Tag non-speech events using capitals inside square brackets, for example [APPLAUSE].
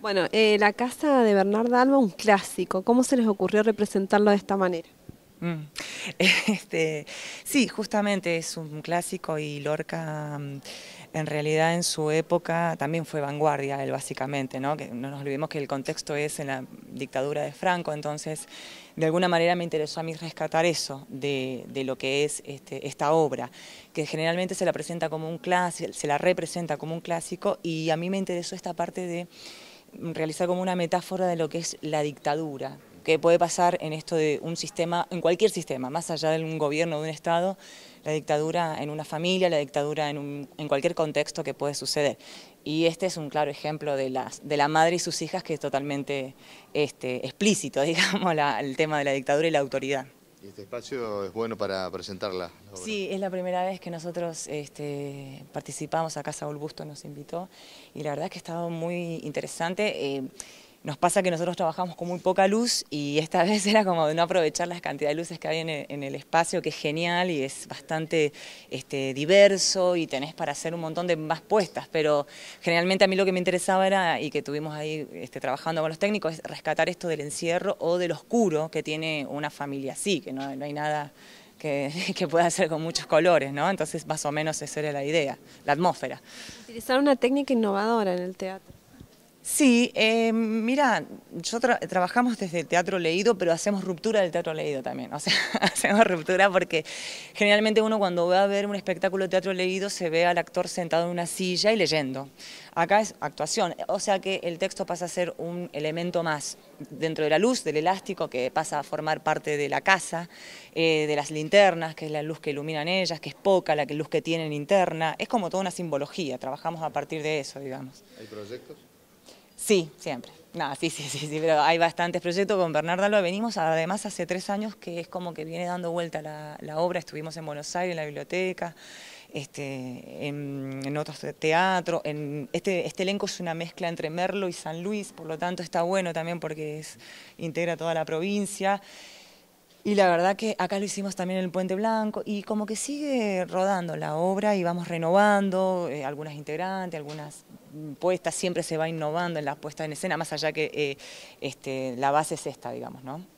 Bueno, eh, la casa de Bernarda Alba, un clásico. ¿Cómo se les ocurrió representarlo de esta manera? Mm. [LAUGHS] Este, sí, justamente es un clásico y Lorca mm, en realidad en su época también fue vanguardia él básicamente, ¿no? Que no nos olvidemos que el contexto es en la dictadura de Franco, entonces de alguna manera me interesó a mí rescatar eso de, lo que es este, esta obra, que generalmente se la presenta como un clásico, se la representa como un clásico y a mí me interesó esta parte de realizar como una metáfora de lo que es la dictadura, que puede pasar en esto de un sistema, en cualquier sistema, más allá de un gobierno o de un Estado, la dictadura en una familia, la dictadura en, un, cualquier contexto que puede suceder. Y este es un claro ejemplo de, las, de la madre y sus hijas que es totalmente este, explícito, [LAUGHS] digamos, el tema de la dictadura y la autoridad. Este espacio es bueno para presentarla. Sí, es la primera vez que nosotros este, participamos acá, Saúl Busto nos invitó, y la verdad es que ha estado muy interesante. Eh, nos pasa que nosotros trabajamos con muy poca luz y esta [LAUGHS] vez era como de no aprovechar las cantidades de luces que hay en el, espacio, que es genial y es bastante este, diverso y tenés para hacer un montón de más puestas, pero generalmente a mí lo que me interesaba era, y que tuvimos ahí este, trabajando con los técnicos, es rescatar esto del encierro o del oscuro que tiene una familia así, que no, hay nada que, [LAUGHS] que, pueda hacer con muchos colores, ¿no? Entonces más o menos esa era la idea, la atmósfera. Utilizar una técnica innovadora en el teatro. Sí, em, mira, yo trabajamos desde el teatro leído, pero hacemos ruptura del teatro leído también. O sea, [LAUGHS] hacemos ruptura porque generalmente uno cuando va a ver un espectáculo de teatro leído se ve al actor sentado en una silla y leyendo. Acá es actuación, o sea que el texto pasa a ser un elemento más dentro de la luz, del elástico, que pasa a formar parte de la casa, eh, de las linternas, que es la luz que iluminan ellas, que es poca la luz que tienen interna. Es como toda una simbología, trabajamos a partir de eso, digamos. ¿Hay proyectos? Sí, siempre. No, sí, sí, sí, sí, pero hay bastantes proyectos con Bernarda lo venimos, además hace tres años que es como que viene dando vuelta la, obra, estuvimos en Buenos Aires, en la biblioteca, este, en, otros teatros, en, este, este elenco es una mezcla entre Merlo y San Luis, por lo tanto está bueno también porque integra toda la provincia. Y la verdad que acá lo hicimos también en el Puente Blanco y como que sigue rodando la obra y vamos renovando eh, algunas integrantes, algunas puesta siempre se va innovando en la puesta en escena, más allá que eh, este, la base es esta, digamos, ¿no?